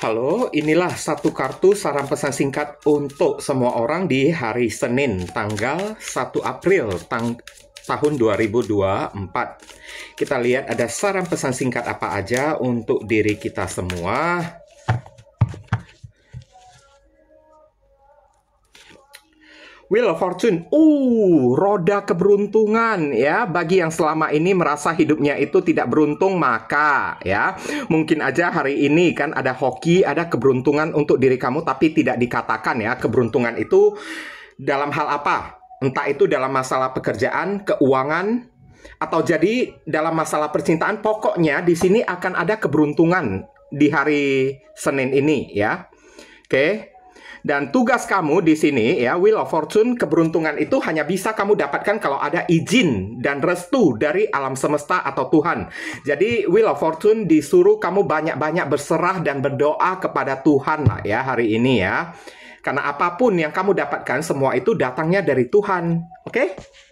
Halo, inilah satu kartu saran pesan singkat untuk semua orang di hari Senin, tanggal 1 April tang tahun 2024. Kita lihat ada saran pesan singkat apa aja untuk diri kita semua Wheel of Fortune. Uh, roda keberuntungan ya. Bagi yang selama ini merasa hidupnya itu tidak beruntung, maka ya mungkin aja hari ini kan ada hoki, ada keberuntungan untuk diri kamu tapi tidak dikatakan ya keberuntungan itu dalam hal apa? Entah itu dalam masalah pekerjaan, keuangan, atau jadi dalam masalah percintaan pokoknya di sini akan ada keberuntungan di hari Senin ini ya. Oke. Okay. Dan tugas kamu di sini ya, will of Fortune, keberuntungan itu hanya bisa kamu dapatkan kalau ada izin dan restu dari alam semesta atau Tuhan. Jadi will of Fortune disuruh kamu banyak-banyak berserah dan berdoa kepada Tuhan lah ya hari ini ya. Karena apapun yang kamu dapatkan semua itu datangnya dari Tuhan. Oke? Okay?